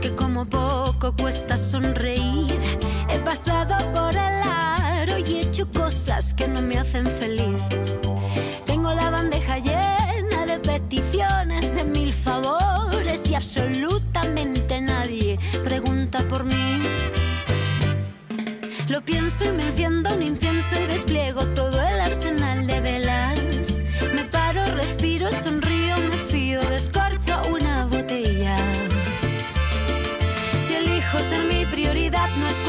que como poco cuesta sonreír. He pasado por el aro y he hecho cosas que no me hacen feliz. Tengo la bandeja llena de peticiones, de mil favores y absolutamente nadie pregunta por mí. Lo pienso y me enciendo un incienso y despliego todo el arsenal de velas. Me paro, respiro, sonrío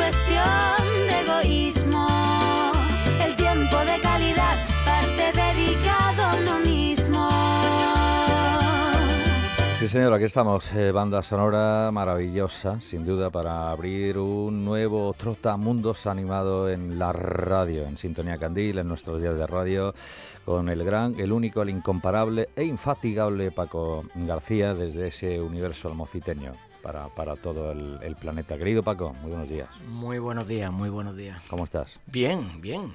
cuestión de egoísmo. El tiempo de calidad parte dedicado a uno mismo. Sí, señor, aquí estamos. Eh, banda sonora maravillosa, sin duda, para abrir un nuevo Trotamundos animado en la radio, en Sintonía Candil, en nuestros días de radio, con el gran, el único, el incomparable e infatigable Paco García desde ese universo almociteño para, para todo el, el planeta. Querido Paco, muy buenos días. Muy buenos días, muy buenos días. ¿Cómo estás? Bien, bien.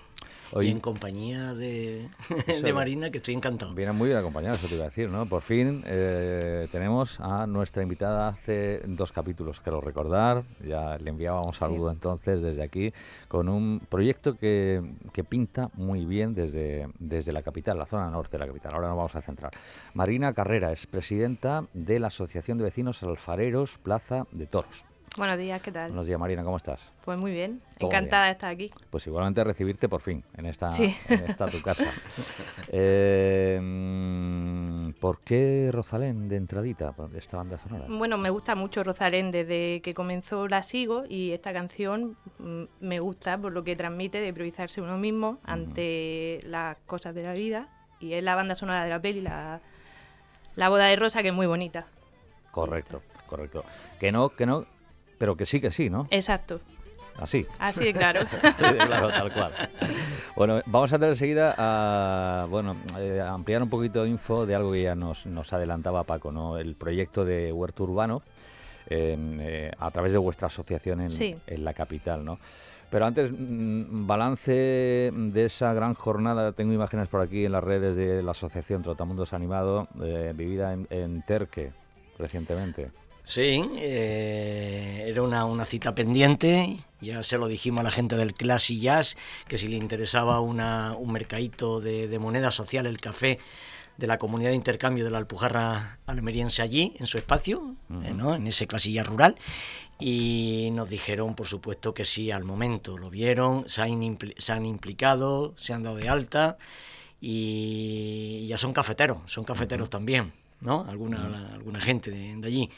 Hoy... Y en compañía de, Marina, que estoy encantado. Viene muy bien acompañada, eso te iba a decir, ¿no? Por fin eh, tenemos a nuestra invitada hace dos capítulos, quiero recordar. Ya le enviábamos saludo entonces desde aquí, con un proyecto que, pinta muy bien desde, desde la capital, la zona norte de la capital. Ahora nos vamos a centrar. Marina Carrera es presidenta de la Asociación de Vecinos Alfareros Plaza de Toros. Buenos días, ¿qué tal? Buenos días, Marina, ¿cómo estás? Pues muy bien, encantada de estar aquí. Pues igualmente recibirte por fin en esta, tu casa. eh, ¿Por qué Rosalén de entradita, esta banda sonora? Bueno, me gusta mucho Rosalén, desde que comenzó la sigo y esta canción mm, me gusta por lo que transmite de improvisarse uno mismo ante las cosas de la vida y es la banda sonora de la peli, la, la boda de Rosa, que es muy bonita. Correcto, correcto. Que no, que no, pero que sí que sí, ¿no? Exacto. Así. Así, claro. claro, tal cual. Bueno, vamos a tener enseguida a bueno, eh, ampliar un poquito de info de algo que ya nos, nos adelantaba Paco, ¿no? El proyecto de huerto urbano eh, a través de vuestra asociación en, la capital, ¿no? Pero antes, mm, balance de esa gran jornada. Tengo imágenes por aquí en las redes de la Asociación Trotamundos Animado, eh, vivida en, en Terque recientemente. Sí, eh, era una, una, cita pendiente. Ya se lo dijimos a la gente del Classy Jazz que si le interesaba un mercadito de, moneda social, el café de la comunidad de intercambio de la Alpujarra almeriense allí, en su espacio, eh, ¿no? en ese Clasillas rural. Y nos dijeron, por supuesto, que sí al momento. Lo vieron, se han, implicado, se han dado de alta y ya son cafeteros, son cafeteros también. ¿no? Alguna, alguna gente de allí.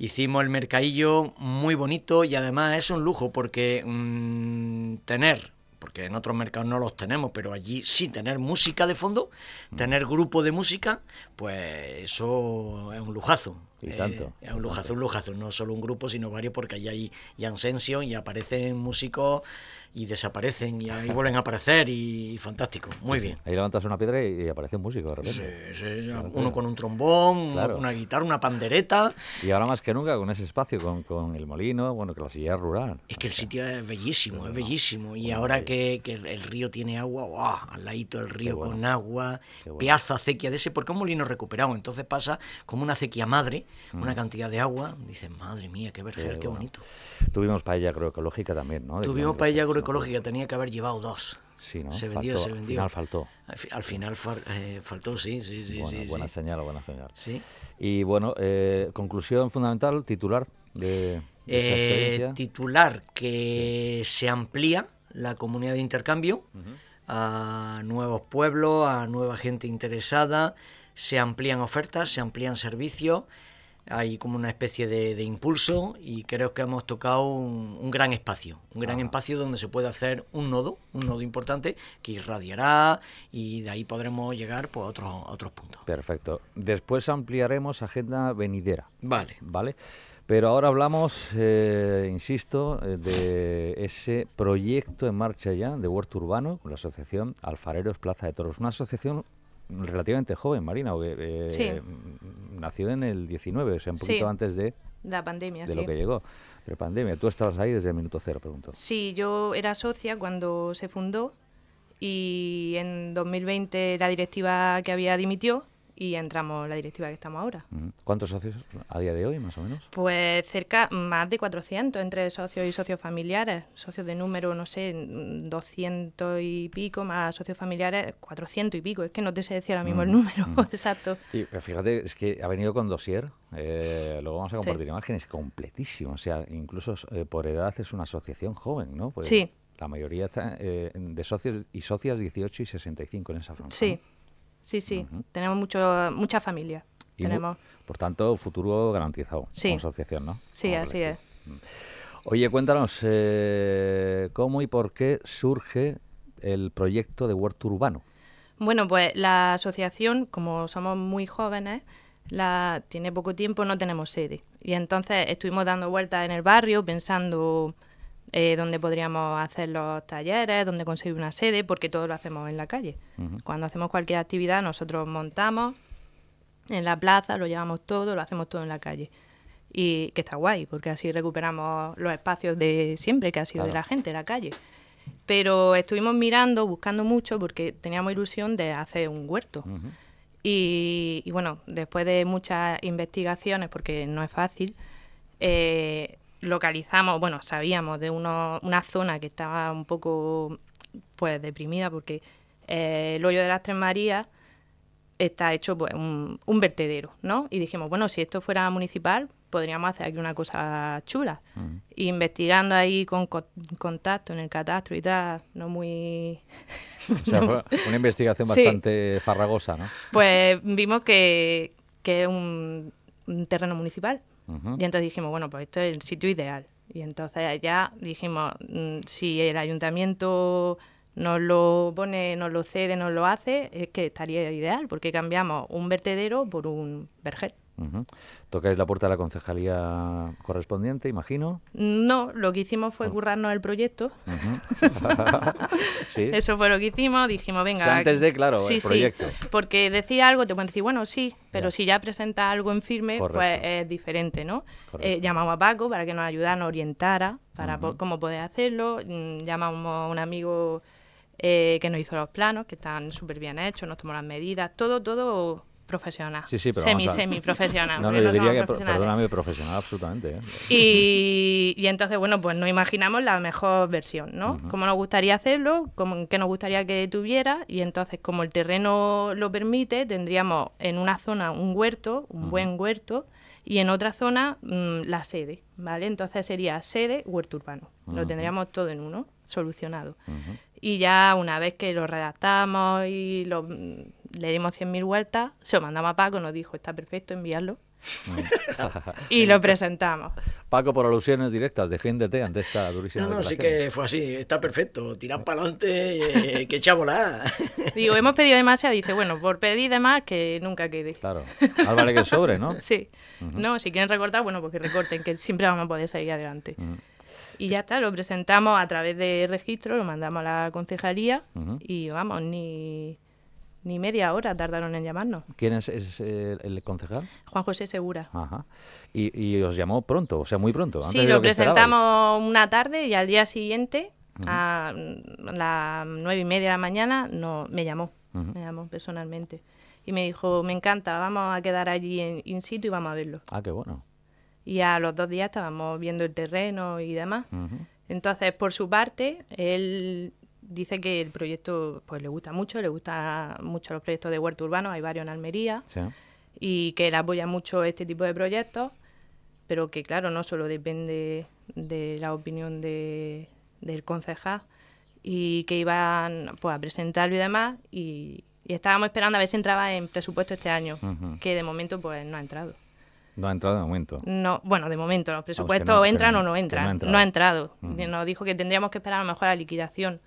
Hicimos el mercadillo muy bonito y además es un lujo porque mm, tener porque en otros mercados no los tenemos, pero allí sí tener música de fondo, mm. tener grupo de música, pues eso es un lujazo. Eh, es un lujazo, un lujazo, no solo un grupo, sino varios, porque allí hay Jan y aparecen músicos y desaparecen y ahí vuelven a aparecer y, fantástico, muy bien. Ahí levantas una piedra y, aparece un músico de repente. uno con un trombón, una, guitarra, una pandereta. Y ahora más que nunca con ese espacio, con, con el molino, bueno, que la silla es rural. Es que el sitio es bellísimo, pues es bellísimo. Y ahora que, que, el río tiene agua, al ladito del río con agua, bueno. acequia de ese, porque es un molino recuperado, entonces pasa como una acequia madre, una mm. cantidad de agua, dices, madre mía, qué vergel, qué, bonito. Tuvimos paella agroecológica también, ¿no? Tuvimos paella agroecológica ecológica tenía que haber llevado dos. Se vendió, se vendió. Al final faltó. Al, final eh, faltó, sí, sí, sí. buena señal, buena señal. Y bueno, eh, conclusión fundamental, titular de... Eh, titular que se amplía la comunidad de intercambio a nuevos pueblos, a nueva gente interesada, se amplían ofertas, se amplían servicios hay como una especie de, impulso y creo que hemos tocado un, gran espacio, un gran ah. espacio donde se puede hacer un nodo, un nodo importante que irradiará y de ahí podremos llegar pues, a, otros, puntos. Perfecto. Después ampliaremos agenda venidera. Vale. Vale. Pero ahora hablamos, eh, insisto, eh, de ese proyecto en marcha ya de huerto urbano con la asociación Alfareros Plaza de Toros. Una asociación relativamente joven, Marina, eh, eh, nació en el 19, o sea, un poquito antes de... La pandemia, de lo que llegó. Pero pandemia, tú estabas ahí desde el minuto cero, pregunto. Sí, yo era socia cuando se fundó y en 2020 la directiva que había dimitió y entramos la directiva que estamos ahora. ¿Cuántos socios a día de hoy, más o menos? Pues cerca, más de 400, entre socios y socios familiares. Socios de número, no sé, 200 y pico, más socios familiares, 400 y pico. Es que no te sé decir ahora mismo el número exacto. Y fíjate, es que ha venido con dosier. eh, luego vamos a compartir imágenes, completísimo. O sea, incluso eh, por edad es una asociación joven, ¿no? Pues sí. La mayoría está, eh, de socios y socias 18 y 65 en esa franja. Sí sí, sí. Tenemos mucho, mucha familia. Por tanto, futuro garantizado sí. asociación, ¿no? Sí, así es. Mm. Oye, cuéntanos eh, cómo y por qué surge el proyecto de huerto urbano. Bueno, pues la asociación, como somos muy jóvenes, la tiene poco tiempo, no tenemos sede. Y entonces estuvimos dando vueltas en el barrio pensando eh, donde podríamos hacer los talleres, donde conseguir una sede, porque todo lo hacemos en la calle. Cuando hacemos cualquier actividad, nosotros montamos en la plaza, lo llevamos todo, lo hacemos todo en la calle. Y que está guay, porque así recuperamos los espacios de siempre, que ha sido de la gente, la calle. Pero estuvimos mirando, buscando mucho, porque teníamos ilusión de hacer un huerto. y, bueno, después de muchas investigaciones, porque no es fácil, eh, localizamos, bueno, sabíamos de una zona que estaba un poco pues deprimida porque eh, el hoyo de las Tres Marías está hecho pues, un, vertedero, ¿no? Y dijimos, bueno, si esto fuera municipal, podríamos hacer aquí una cosa chula. Mm. Investigando ahí con, contacto en el catastro y tal, no muy... o sea, una investigación bastante farragosa, ¿no? Pues vimos que, es un terreno municipal y entonces dijimos, bueno, pues esto es el sitio ideal. Y entonces ya dijimos, mm, si el ayuntamiento nos lo pone, nos lo cede, nos lo hace, es que estaría ideal, porque cambiamos un vertedero por un vergel. ¿Tocáis la puerta de la concejalía correspondiente, imagino? No, lo que hicimos fue currarnos el proyecto. Eso fue lo que hicimos, dijimos, venga. antes de, claro, el proyecto. porque decía algo, te pueden decir, bueno, sí, pero si ya presenta algo en firme, pues es diferente, ¿no? Eh, llamamos a Paco para que nos ayudara, nos orientara para cómo poder hacerlo, mm, llamamos a un amigo... Eh, que nos hizo los planos, que están súper bien hechos, nos tomó las medidas, todo, todo profesional. Sí, sí, pero semi, semi profesional. No, no, yo diría que, perdóname, profesional, absolutamente. ¿eh? Y, y, entonces, bueno, pues nos imaginamos la mejor versión, ¿no? como Cómo nos gustaría hacerlo, cómo, qué nos gustaría que tuviera, y entonces, como el terreno lo permite, tendríamos en una zona un huerto, un buen huerto, y en otra zona mm, la sede, ¿vale? Entonces sería sede, huerto urbano. Lo tendríamos todo en uno, solucionado. Y ya una vez que lo redactamos y lo mm, le dimos 100.000 vueltas, se lo mandamos a Paco, nos dijo, está perfecto, enviarlo. Mm. y lo presentamos. Paco, por alusiones directas, defiéndete ante esta durísima. No, no, sí que fue así, está perfecto, tirad para adelante, eh, que Digo, hemos pedido demasiado, dice, bueno, por pedir de más que nunca quede. Claro, más vale que sobre, ¿no? Sí, no, si quieren recortar, bueno, pues que recorten, que siempre vamos a poder seguir adelante. Mm. Y ya está, lo presentamos a través de registro, lo mandamos a la concejalía y vamos, ni ni media hora tardaron en llamarnos. ¿Quién es, eh, el, concejal? Juan José Segura. Ajá. Y, os llamó pronto, o sea, muy pronto. sí, lo, presentamos una tarde y al día siguiente, a las nueve y media de la mañana, no, me llamó, me llamó personalmente. Y me dijo, me encanta, vamos a quedar allí en, sitio y vamos a verlo. Ah, qué bueno. Y a los dos días estábamos viendo el terreno y demás. Entonces, por su parte, él dice que el proyecto pues le gusta mucho, le gusta mucho los proyectos de huerto urbano, hay varios en Almería, y que él apoya mucho este tipo de proyectos, pero que claro, no solo depende de la opinión del concejal, y que iban pues a presentarlo y demás, y, estábamos esperando a ver si entraba en presupuesto este año, que de momento pues no ha entrado. No ha entrado de momento. No, bueno, de momento, los ah, pues presupuestos entran o no entran. No ha entrado. Nos dijo que tendríamos que esperar a lo mejor la liquidación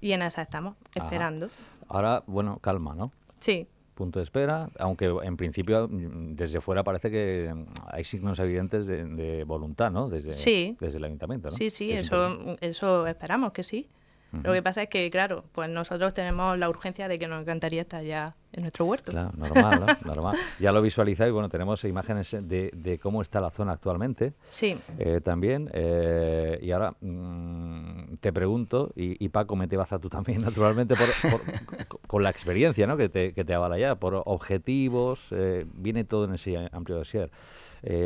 y en esa estamos, esperando. Ahora, bueno, calma, ¿no? Sí. Punto de espera, aunque en principio desde fuera parece que hay signos evidentes de, voluntad, ¿no? Desde, sí. desde el ayuntamiento, ¿no? Sí, sí, eso, eso esperamos que sí. Lo que pasa es que, claro, pues nosotros tenemos la urgencia de que nos encantaría estar ya en nuestro huerto. Claro, normal, Ya lo visualizáis, bueno, tenemos imágenes de, cómo está la zona actualmente. Sí. Eh, también. Eh, y ahora mm, te pregunto, y, Paco, me te vas a tú también, naturalmente, por, con la experiencia ¿no? que, te, que te avala ya, por objetivos, eh, viene todo en ese amplio dossier.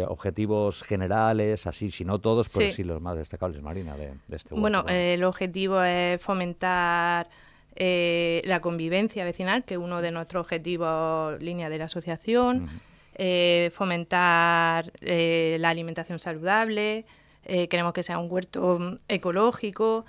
objetivos generales, así, si no todos, pues sí, los más destacables, Marina, de, este este Bueno, el objetivo es fomentar eh, la convivencia vecinal, que es uno de nuestros objetivos línea de la asociación, eh, fomentar eh, la alimentación saludable, queremos que sea un huerto mm, ecológico.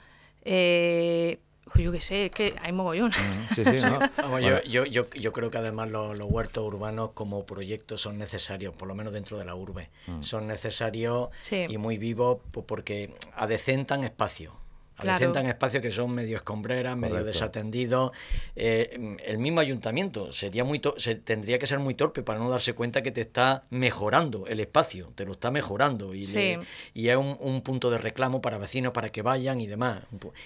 Pues yo qué sé, es que hay mogollón. yo, creo que además los, huertos urbanos como proyectos son necesarios, por lo menos dentro de la urbe. Son necesarios y muy vivos pues, porque adecentan espacio Claro. espacios que son medio escombreras, medio desatendidos. Eh, el mismo ayuntamiento sería muy se tendría que ser muy torpe para no darse cuenta que te está mejorando el espacio, te lo está mejorando y, es un, punto de reclamo para vecinos para que vayan y demás.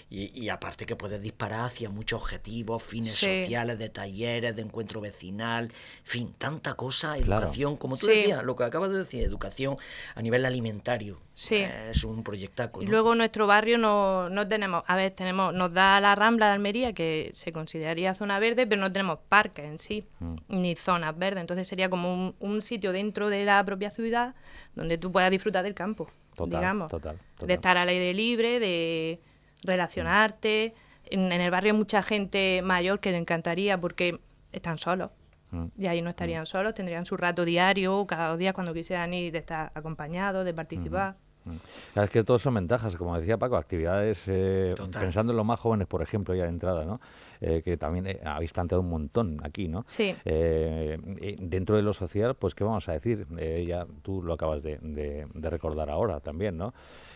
Y, aparte que puedes disparar hacia muchos objetivos, fines sociales, de talleres, de encuentro vecinal, fin, tanta cosa, educación, como tú decías, lo que acabas de decir, educación a nivel alimentario Sí. Es un proyectaco. luego nuestro barrio no, tenemos, a ver, tenemos, nos da la Rambla de Almería, que se consideraría zona verde, pero no tenemos parques en sí, mm. ni zonas verdes. Entonces sería como un, sitio dentro de la propia ciudad donde tú puedas disfrutar del campo, digamos. Total, total, De estar al aire libre, de relacionarte. Mm. En, el barrio hay mucha gente mayor que le encantaría porque están solos. Mm. Y ahí no estarían solos, tendrían su rato diario, cada dos días cuando quisieran ir, de estar acompañados, de participar. Mm-hmm. Mm. Es que todos son ventajas, como decía Paco, actividades, eh, pensando en los más jóvenes, por ejemplo, ya de entrada, ¿no? Eh, que también eh, habéis planteado un montón aquí, ¿no? Sí. Eh, dentro de lo social, pues, ¿qué vamos a decir? ya tú lo acabas de, recordar ahora también, ¿no?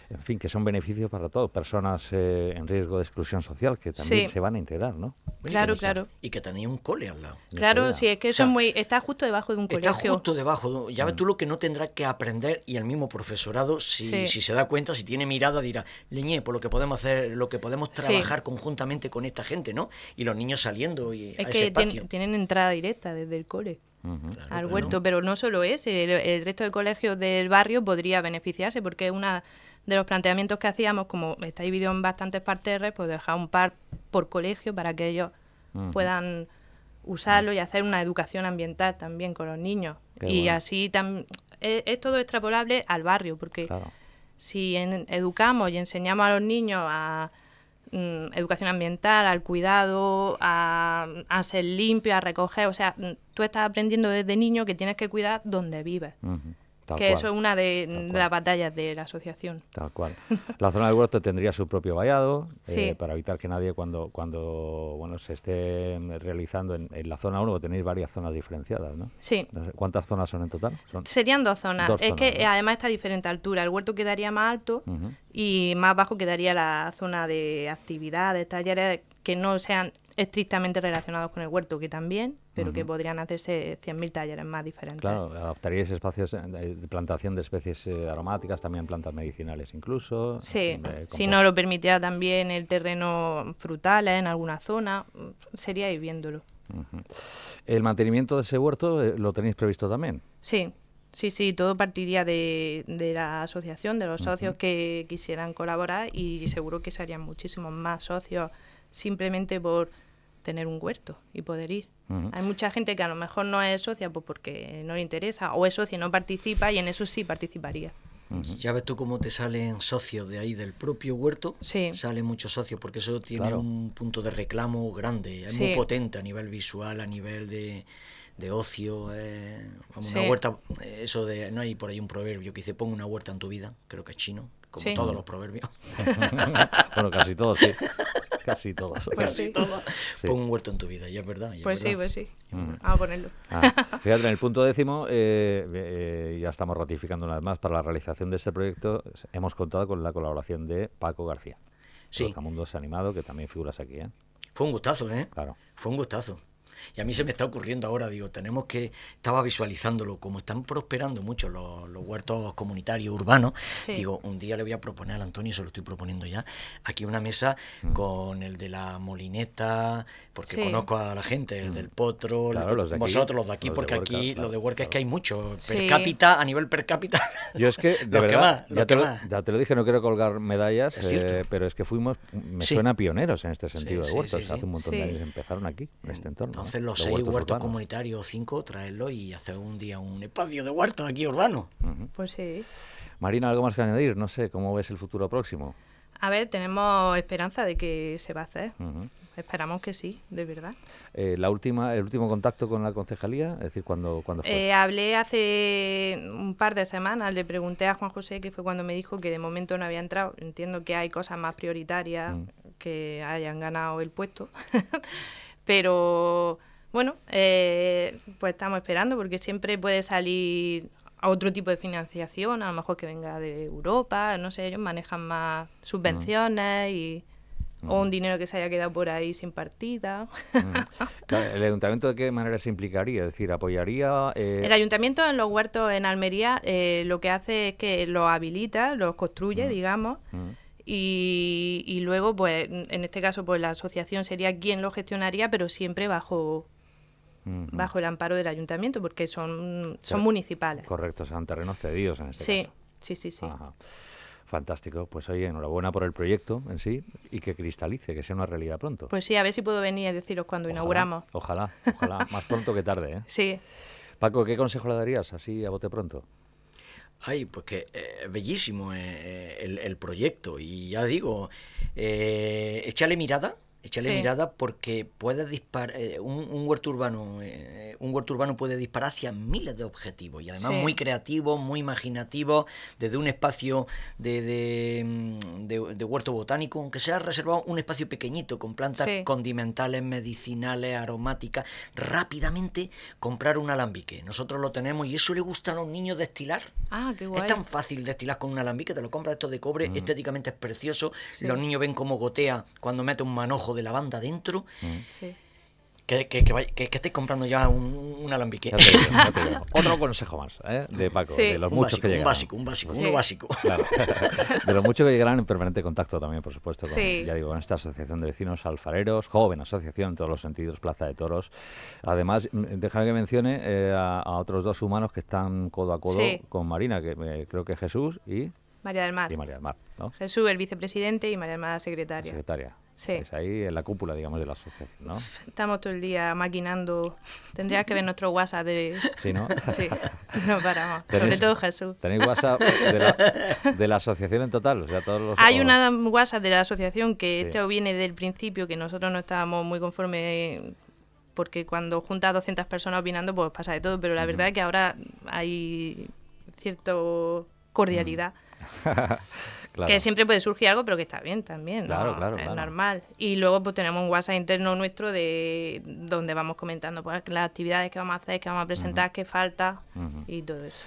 en fin, que son beneficios para todos, personas en riesgo de exclusión social que también se van a integrar, ¿no? Claro, claro. Y que tenía un cole al lado. Claro, sí, es que eso muy, está justo debajo de un colegio. Está justo debajo, ya ves mm. tú lo que no tendrá que aprender y el mismo profesorado, si, se da cuenta, si tiene mirada, dirá, leñé, por lo que podemos hacer, lo que podemos trabajar conjuntamente con esta gente, ¿no? y los niños saliendo y es que tienen entrada directa desde el cole. al huerto, pero no solo es, el, resto de colegios del barrio podría beneficiarse porque una de los planteamientos que hacíamos, como está dividido en bastantes parterres, pues dejar un par por colegio para que ellos puedan usarlo y hacer una educación ambiental también con los niños. y así e, es, todo extrapolable al barrio, porque si educamos y enseñamos a los niños a Mm, educación ambiental, al cuidado, a, ser limpio, a recoger. O sea, mm, tú estás aprendiendo desde niño que tienes que cuidar donde vives que eso es una de, las batallas de la asociación. Tal cual. La zona del huerto tendría su propio vallado eh, para evitar que nadie cuando, cuando bueno, se esté realizando en, la zona 1, tenéis varias zonas diferenciadas, ¿no? Sí. ¿Cuántas zonas son en total? Serían dos zonas. es que además está a diferente altura. El huerto quedaría más alto y más bajo quedaría la zona de actividades, talleres que no sean estrictamente relacionados con el huerto, que también, pero que podrían hacerse 100.000 talleres más diferentes. Claro, adaptaríais espacios eh, de plantación de especies eh, aromáticas, también plantas medicinales incluso. Sí, si no lo permitía también el terreno frutal eh, en alguna zona, mm, sería ir viéndolo. ¿El mantenimiento de ese huerto lo tenéis previsto también? Sí, Sí, sí, todo partiría de, la asociación, de los socios que quisieran colaborar y seguro que serían muchísimos más socios simplemente por tener un huerto y poder ir. Hay mucha gente que a lo mejor no es socia pues, porque no le interesa, o es socia y no participa, y en eso sí participaría. Ya ves tú cómo te salen socios de ahí del propio huerto. Sí. Salen muchos socios porque eso tiene un punto de reclamo grande, es muy potente a nivel visual, a nivel de, de ocio. Eh, una huerta, eh, eso de. No hay por ahí un proverbio que dice: pon una huerta en tu vida, creo que es chino, como todos los proverbios. bueno, casi todos, sí casi todas. Pues casi Pon un huerto en tu vida, ya es pues verdad. pues sí, pues mm. sí. Ah, a ponerlo. Ah, fíjate, en el punto décimo, eh, eh, ya estamos ratificando una vez más, para la realización de este proyecto hemos contado con la colaboración de Paco García. Sí. Mundo Animado, que también figuras aquí. ¿eh? Fue un gustazo, ¿eh? Claro. Fue un gustazo. Y a mí se me está ocurriendo ahora, digo, tenemos que, estaba visualizándolo, como están prosperando mucho los, huertos comunitarios urbanos, digo, un día le voy a proponer a Antonio, se lo estoy proponiendo ya, aquí una mesa mm. con el de la molineta, porque conozco a la gente, el mm. del potro, de vosotros los de aquí, porque aquí lo de Huerca es que hay mucho, per cápita, a nivel per cápita. Yo es que, de que ya, te lo, dije, no quiero colgar medallas, eh, pero es que fuimos, me suena pioneros en este sentido de huertos, hace un montón de años empezaron aquí, en este mm, entorno. Entonces los, seis huertos, huertos comunitarios, cinco, traerlos y hacer un día un espacio de huertos aquí urbano. Pues sí. Marina, ¿algo más que añadir? No sé, ¿cómo ves el futuro próximo? A ver, tenemos esperanza de que se va a hacer. Esperamos que sí, de verdad. Eh, la última, el último contacto con la concejalía, es decir, cuando cuando fue? Eh, hablé hace un par de semanas, le pregunté a Juan José que fue cuando me dijo que de momento no había entrado. Entiendo que hay cosas más prioritarias mm. que hayan ganado el puesto. Pero bueno, eh, pues estamos esperando porque siempre puede salir a otro tipo de financiación, a lo mejor que venga de Europa, no sé, ellos manejan más subvenciones y o un mm. dinero que se haya quedado por ahí sin partida. Mm. ¿El ayuntamiento de qué manera se implicaría? Es decir, ¿apoyaría...? Eh? El ayuntamiento en los huertos en Almería eh, lo que hace es que los habilita, los construye, mm. digamos, y, luego, pues, en este caso, pues la asociación sería quien lo gestionaría, pero siempre bajo bajo el amparo del ayuntamiento, porque son, son municipales. Correcto, son terrenos cedidos en este sí, caso. Sí, sí, sí. Fantástico. Pues oye, enhorabuena por el proyecto en sí y que cristalice, que sea una realidad pronto. Pues sí, a ver si puedo venir a deciros cuando inauguramos. Ojalá, ojalá, más pronto que tarde. ¿eh? Sí. Paco, ¿qué consejo le darías así a bote pronto? Ay, pues que eh, bellísimo eh, eh, el, proyecto. Y ya digo, eh, échale mirada Échale mirada porque puede disparar, eh, un, huerto urbano, eh, un huerto urbano puede disparar hacia miles de objetivos y además muy creativo, muy imaginativo, desde un espacio mm, de, huerto botánico, aunque sea reservado un espacio pequeñito con plantas condimentales, medicinales, aromáticas, rápidamente comprar un alambique. Nosotros lo tenemos y eso le gusta a los niños destilar. Ah, qué Es tan fácil destilar con un alambique, te lo compras esto de cobre, mm. estéticamente es precioso, los niños ven cómo gotea cuando mete un manojo de la banda dentro. Mm. Que, que, comprando ya un, alambique. Otro consejo más ¿eh? de Paco, de los muchos que llegan. Un básico, un básico, uno básico. De los muchos que llegarán en permanente contacto también, por supuesto, con, digo, esta asociación de vecinos alfareros, joven asociación en todos los sentidos, Plaza de Toros. Además, mm, déjame que mencione eh, a, otros dos humanos que están codo a codo con Marina, que eh, creo que Jesús y... María del Mar. Jesús, el vicepresidente, y María del Mar, secretaria. Es ahí en la cúpula, digamos, de la asociación, Estamos todo el día maquinando. Tendrías que ver nuestro WhatsApp de... Sí, ¿no? sí, no paramos. Sobre todo Jesús. ¿Tenéis WhatsApp de la, asociación en total? Hay una WhatsApp de la asociación que esto viene del principio, que nosotros no estábamos muy conformes porque cuando juntas 200 personas opinando, pues pasa de todo, pero la verdad es que ahora hay cierta cordialidad. Que siempre puede surgir algo, pero que está bien también, claro, claro, es normal. Y luego pues tenemos un WhatsApp interno nuestro de donde vamos comentando pues, las actividades que vamos a hacer, que vamos a presentar, qué falta y todo eso.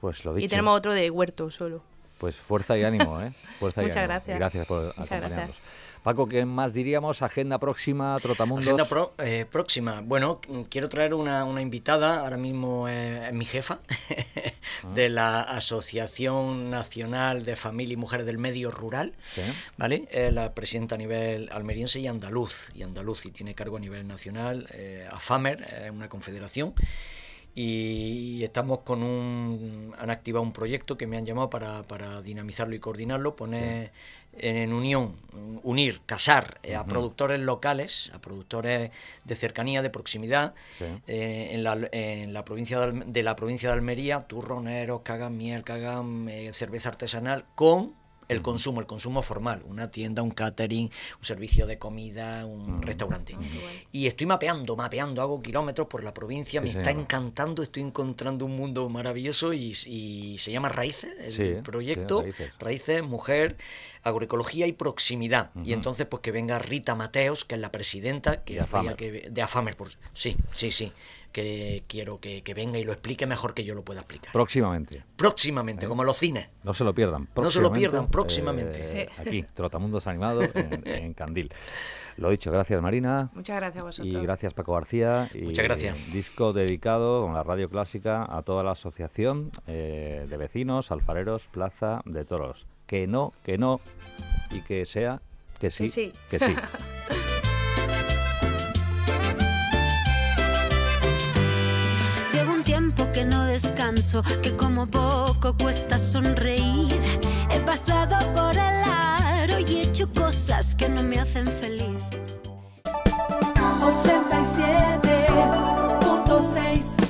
Pues lo dicho. Y tenemos otro de huerto solo. Pues fuerza y ánimo, ¿eh? Fuerza y Muchas gracias. por acompañarnos. Gracias. Paco, ¿qué más diríamos? Agenda próxima, Trotamundos. Agenda eh, próxima. Bueno, quiero traer una, invitada, ahora mismo es eh, mi jefa, de la Asociación Nacional de Familia y Mujeres del Medio Rural, ¿vale? Eh, la presidenta a nivel almeriense y andaluz, y andaluz, y tiene cargo a nivel nacional, AFAMER, una confederación y estamos con un han activado un proyecto que me han llamado para, dinamizarlo y coordinarlo poner en unión, unir, casar eh, a productores locales, a productores de cercanía, de proximidad, eh, en, la, provincia de, la provincia de Almería, turroneros, cagan miel, cagan eh, cerveza artesanal, con el mm. consumo, el consumo formal, una tienda, un catering, un servicio de comida, un mm. restaurante. Mm. Y estoy mapeando, mapeando, hago kilómetros por la provincia, me está encantando, estoy encontrando un mundo maravilloso y, se llama Raíces, el proyecto, raíces. Mujer, Agroecología y Proximidad. Y entonces pues que venga Rita Mateos, que es la presidenta que de, Afamer. de sí, sí, sí que quiero que, venga y lo explique mejor que yo lo pueda explicar. Próximamente. Próximamente, ¿Eh? como los cines. No se lo pierdan. No se lo pierdan, eh, próximamente. Aquí, Trotamundos Animado en, Candil. Lo dicho, gracias Marina. Muchas gracias a vosotros. Y gracias Paco García. Y Muchas gracias. Disco dedicado con la radio clásica a toda la asociación eh, de vecinos, alfareros, plaza de toros. Que no, que no y que sea Que sí. Que sí. que como poco cuesta sonreír. He pasado por el aro y he hecho cosas que no me hacen feliz. 87.6